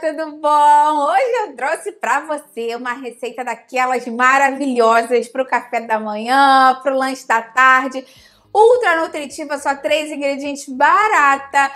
tudo bom? Hoje eu trouxe para você uma receita daquelas maravilhosas para o café da manhã, para o lanche da tarde, ultra nutritiva, só três ingredientes, barata,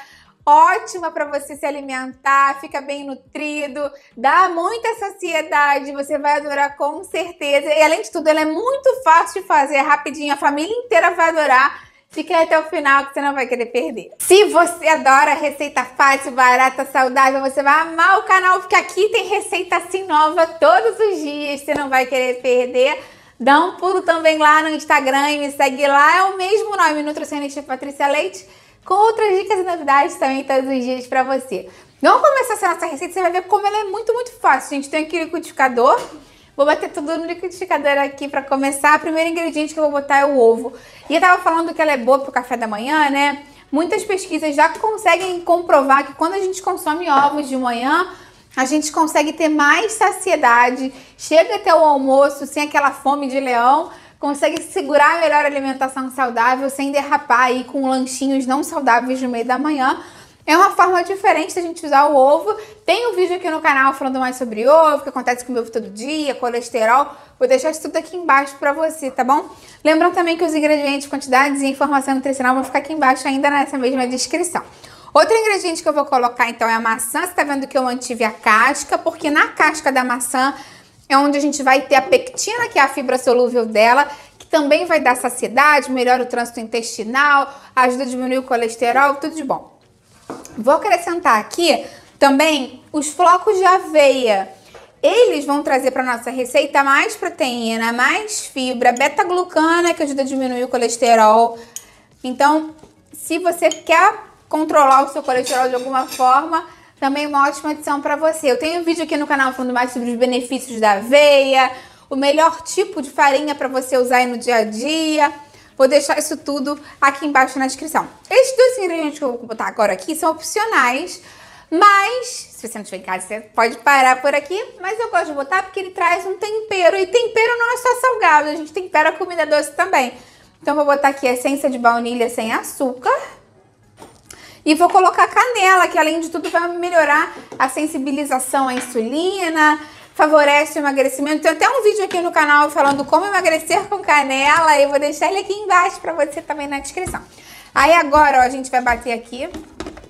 ótima para você se alimentar, fica bem nutrido, dá muita saciedade, você vai adorar com certeza. E além de tudo, ela é muito fácil de fazer, é rapidinho, a família inteira vai adorar. Fica até o final que você não vai querer perder. Se você adora receita fácil, barata, saudável, você vai amar o canal, porque aqui tem receita assim nova todos os dias, você não vai querer perder. Dá um pulo também lá no Instagram e me segue lá, é o mesmo nome, Nutricionista Patrícia Leite, com outras dicas e novidades também todos os dias para você. Vamos começar essa nossa receita, você vai ver como ela é muito, muito fácil, gente. Tem aqui o liquidificador, Vou bater tudo no liquidificador aqui para começar. O primeiro ingrediente que eu vou botar é o ovo. E eu tava falando que ela é boa pro café da manhã, né? Muitas pesquisas já conseguem comprovar que quando a gente consome ovos de manhã, a gente consegue ter mais saciedade, chega até o almoço sem aquela fome de leão, consegue segurar melhor a alimentação saudável sem derrapar aí com lanchinhos não saudáveis no meio da manhã. É uma forma diferente da gente usar o ovo. Tem um vídeo aqui no canal falando mais sobre ovo, o que acontece com o ovo todo dia, colesterol. Vou deixar isso tudo aqui embaixo para você, tá bom? Lembrando também que os ingredientes, quantidades e informação nutricional vão ficar aqui embaixo ainda nessa mesma descrição. Outro ingrediente que eu vou colocar então é a maçã. Você tá vendo que eu mantive a casca, porque na casca da maçã é onde a gente vai ter a pectina, que é a fibra solúvel dela, que também vai dar saciedade, melhora o trânsito intestinal, ajuda a diminuir o colesterol, tudo de bom. Vou acrescentar aqui também os flocos de aveia. Eles vão trazer para nossa receita mais proteína, mais fibra, beta-glucana, que ajuda a diminuir o colesterol. Então, se você quer controlar o seu colesterol de alguma forma, também é uma ótima adição para você. Eu tenho um vídeo aqui no canal falando mais sobre os benefícios da aveia, o melhor tipo de farinha para você usar aí no dia a dia Vou deixar isso tudo aqui embaixo na descrição. Esses dois ingredientes que eu vou botar agora aqui são opcionais, mas se você não estiver em casa, você pode parar por aqui. Mas eu gosto de botar porque ele traz um tempero. E tempero não é só salgado, a gente tempera a comida doce também. Então vou botar aqui a essência de baunilha sem açúcar. E vou colocar canela, que além de tudo vai melhorar a sensibilização à insulina, favorece o emagrecimento. Tem até um vídeo aqui no canal falando como emagrecer com canela. Eu vou deixar ele aqui embaixo para você também na descrição. Aí agora, ó, a gente vai bater aqui.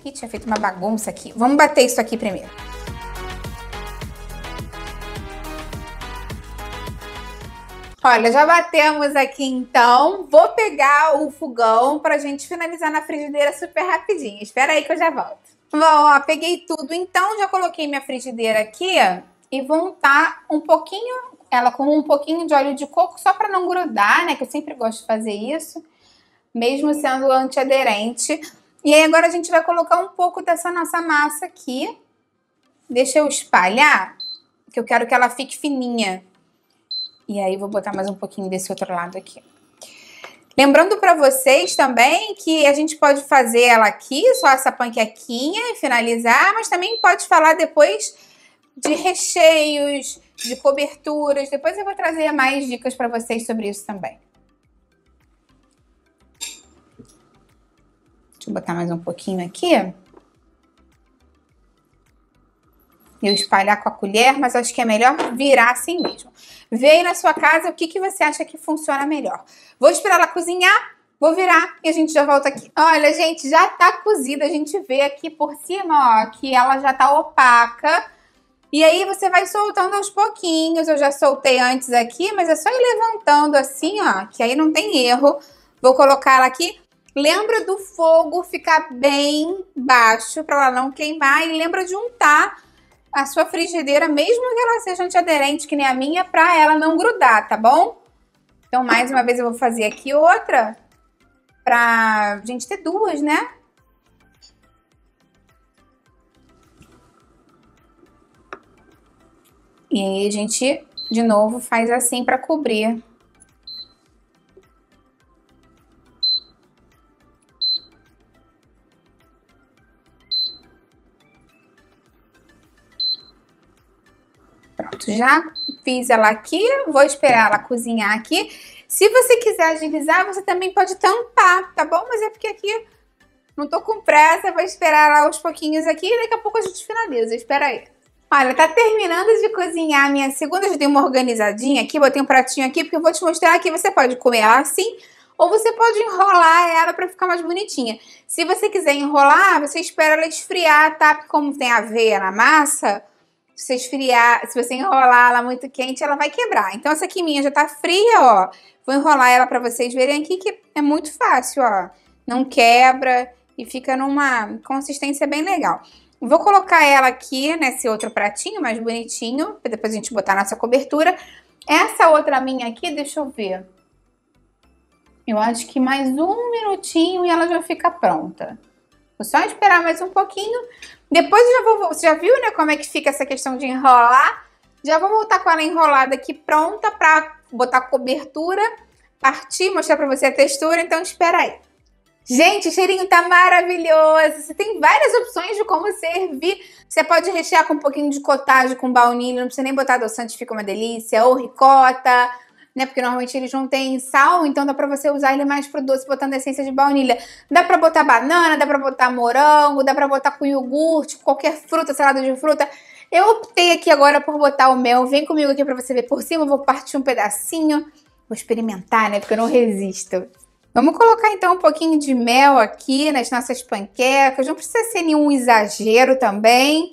Ih, tinha feito uma bagunça aqui. Vamos bater isso aqui primeiro. Olha, já batemos aqui então. Vou pegar o fogão para a gente finalizar na frigideira super rapidinho. Espera aí que eu já volto. Bom, ó, peguei tudo então. Já coloquei minha frigideira aqui, e vou untar tá um pouquinho, ela com um pouquinho de óleo de coco, só para não grudar, né? Que eu sempre gosto de fazer isso, mesmo sendo antiaderente. E aí agora a gente vai colocar um pouco dessa nossa massa aqui. Deixa eu espalhar, que eu quero que ela fique fininha. E aí vou botar mais um pouquinho desse outro lado aqui. Lembrando para vocês também que a gente pode fazer ela aqui, só essa panquequinha e finalizar, mas também pode falar depois de recheios, de coberturas. Depois eu vou trazer mais dicas para vocês sobre isso também. Deixa eu botar mais um pouquinho aqui. Eu espalhar com a colher, mas acho que é melhor virar assim mesmo. Vem na sua casa o que, que você acha que funciona melhor. Vou esperar ela cozinhar, vou virar e a gente já volta aqui. Olha, gente, já tá cozida. A gente vê aqui por cima, ó, que ela já tá opaca e aí você vai soltando aos pouquinhos. Eu já soltei antes aqui, mas é só ir levantando assim, ó, que aí não tem erro. Vou colocar ela aqui. Lembra do fogo ficar bem baixo para ela não queimar e lembra de untar a sua frigideira, mesmo que ela seja antiaderente, que nem a minha, para ela não grudar, tá bom? Então, mais uma vez eu vou fazer aqui outra pra gente ter duas, né? E aí a gente, de novo, faz assim para cobrir. Pronto, já fiz ela aqui, vou esperar ela cozinhar aqui. Se você quiser agilizar, você também pode tampar, tá bom? Mas é porque aqui não tô com pressa, vou esperar ela aos pouquinhos aqui e daqui a pouco a gente finaliza. Espera aí. Olha, tá terminando de cozinhar a minha segunda, já dei uma organizadinha aqui, botei um pratinho aqui, porque eu vou te mostrar aqui, você pode comer assim, ou você pode enrolar ela para ficar mais bonitinha. Se você quiser enrolar, você espera ela esfriar, tá? Porque como tem aveia na massa, se você esfriar, se você enrolar ela muito quente, ela vai quebrar. Então essa aqui minha já tá fria, ó. Vou enrolar ela para vocês verem aqui que é muito fácil, ó. Não quebra e fica numa consistência bem legal. Vou colocar ela aqui nesse outro pratinho mais bonitinho, pra depois a gente botar a nossa cobertura. Essa outra minha aqui, deixa eu ver. Eu acho que mais um minutinho e ela já fica pronta. Vou só esperar mais um pouquinho. Depois eu já vou... Você já viu, né, como é que fica essa questão de enrolar? Já vou voltar com ela enrolada aqui pronta pra botar cobertura, partir, mostrar pra você a textura. Então espera aí. Gente, o cheirinho tá maravilhoso. Você tem várias opções de como servir. Você pode rechear com um pouquinho de cottage com baunilha, não precisa nem botar adoçante, fica uma delícia. Ou ricota, né? Porque normalmente eles não têm sal, então dá pra você usar ele mais pro doce, botando essência de baunilha. Dá pra botar banana, dá pra botar morango, dá pra botar com iogurte, qualquer fruta, salada de fruta. Eu optei aqui agora por botar o mel. Vem comigo aqui pra você ver por cima, eu vou partir um pedacinho. Vou experimentar, né? Porque eu não resisto. Vamos colocar então um pouquinho de mel aqui nas nossas panquecas. Não precisa ser nenhum exagero também,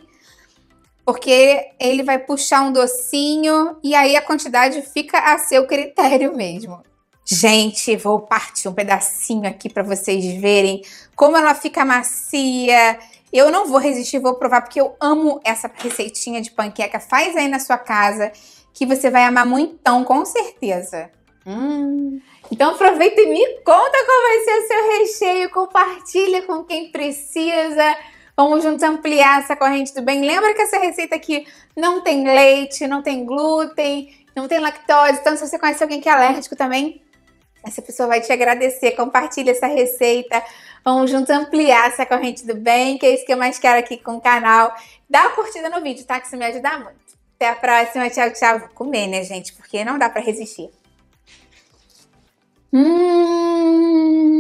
porque ele vai puxar um docinho e aí a quantidade fica a seu critério mesmo. Gente, vou partir um pedacinho aqui para vocês verem como ela fica macia. Eu não vou resistir, vou provar porque eu amo essa receitinha de panqueca. Faz aí na sua casa que você vai amar muito, com certeza. Hum. Então aproveita e me conta qual vai ser o seu recheio, compartilha com quem precisa. Vamos juntos ampliar essa corrente do bem. Lembra que essa receita aqui não tem leite, não tem glúten, não tem lactose. Então, se você conhece alguém que é alérgico também, essa pessoa vai te agradecer. Compartilha essa receita. Vamos juntos ampliar essa corrente do bem, que é isso que eu mais quero aqui com o canal. Dá uma curtida no vídeo, tá? Que isso me ajuda muito. Até a próxima. Tchau, tchau. Vou comer, né, gente? Porque não dá pra resistir. Mm.